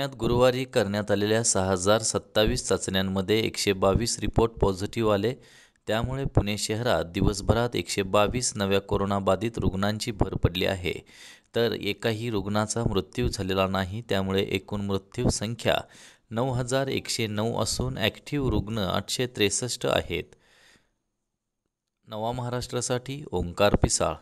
पुण्यात गुरुवारी करण्यात आलेल्या सहा हजार सत्तावीस चाचण्यांमध्ये एकशे बावीस रिपोर्ट पॉझिटिव्ह आले त्यामुळे पुणे शहरात दिवसभरात एकशे बावीस नव्या कोरोनाबाधित रुग्णांची भर पडली आहे तर एकाही रुग्णाचा मृत्यू झालेला नाही त्यामुळे एकूण मृत्यू संख्या नऊ हजार एकशे नऊ असून ॲक्टिव्ह रुग्ण आठशे त्रेसष्ट आहेत नवा महाराष्ट्रासाठी ओंकार पिसाळ